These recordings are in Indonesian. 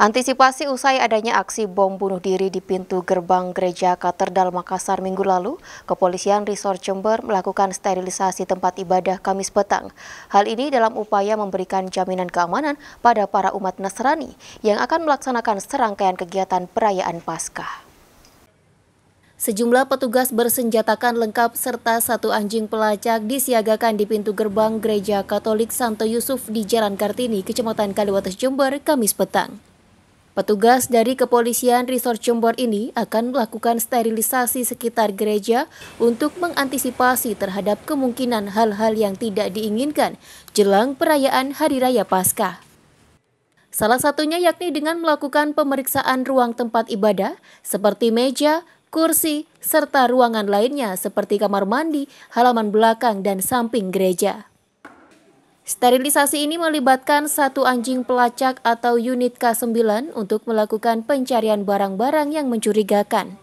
Antisipasi usai adanya aksi bom bunuh diri di pintu gerbang gereja Katedral Makassar minggu lalu, kepolisian Resort Jember melakukan sterilisasi tempat ibadah Kamis petang. Hal ini dalam upaya memberikan jaminan keamanan pada para umat Nasrani yang akan melaksanakan serangkaian kegiatan perayaan Paskah. Sejumlah petugas bersenjatakan lengkap serta satu anjing pelacak disiagakan di pintu gerbang Gereja Katolik Santo Yusuf di Jalan Kartini, Kecamatan Kaliwates Jember, Kamis petang. Petugas dari Kepolisian Resort Jombor ini akan melakukan sterilisasi sekitar gereja untuk mengantisipasi terhadap kemungkinan hal-hal yang tidak diinginkan jelang perayaan Hari Raya Paskah. Salah satunya yakni dengan melakukan pemeriksaan ruang tempat ibadah seperti meja, kursi, serta ruangan lainnya seperti kamar mandi, halaman belakang, dan samping gereja. Sterilisasi ini melibatkan satu anjing pelacak atau unit K9 untuk melakukan pencarian barang-barang yang mencurigakan.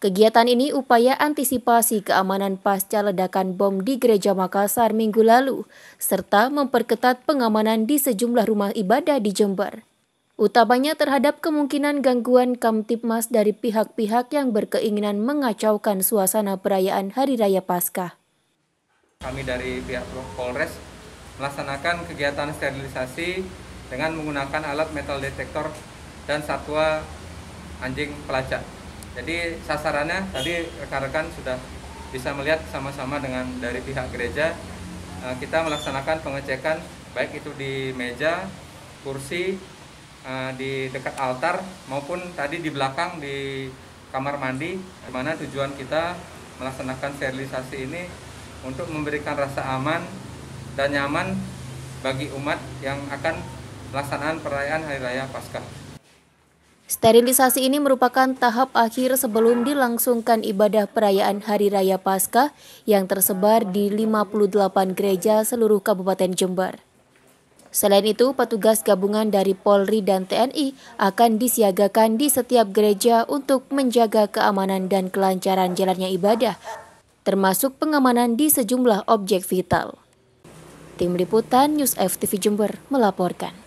Kegiatan ini upaya antisipasi keamanan pasca ledakan bom di Gereja Makassar minggu lalu, serta memperketat pengamanan di sejumlah rumah ibadah di Jember. Utamanya terhadap kemungkinan gangguan Kamtipmas dari pihak-pihak yang berkeinginan mengacaukan suasana perayaan Hari Raya Paskah. Kami dari pihak Polres melaksanakan kegiatan sterilisasi dengan menggunakan alat metal detektor dan satwa anjing pelacak. Jadi sasarannya tadi rekan-rekan sudah bisa melihat sama-sama dengan dari pihak gereja eh, kita melaksanakan pengecekan baik itu di meja, kursi, eh, di dekat altar maupun tadi di belakang di kamar mandi di mana tujuan kita melaksanakan sterilisasi ini untuk memberikan rasa aman dan nyaman bagi umat yang akan pelaksanaan perayaan Hari Raya Paskah. Sterilisasi ini merupakan tahap akhir sebelum dilangsungkan ibadah perayaan Hari Raya Paskah yang tersebar di 58 gereja seluruh Kabupaten Jember. Selain itu, petugas gabungan dari Polri dan TNI akan disiagakan di setiap gereja untuk menjaga keamanan dan kelancaran jalannya ibadah, termasuk pengamanan di sejumlah objek vital. Tim Liputan News FTV Jember melaporkan.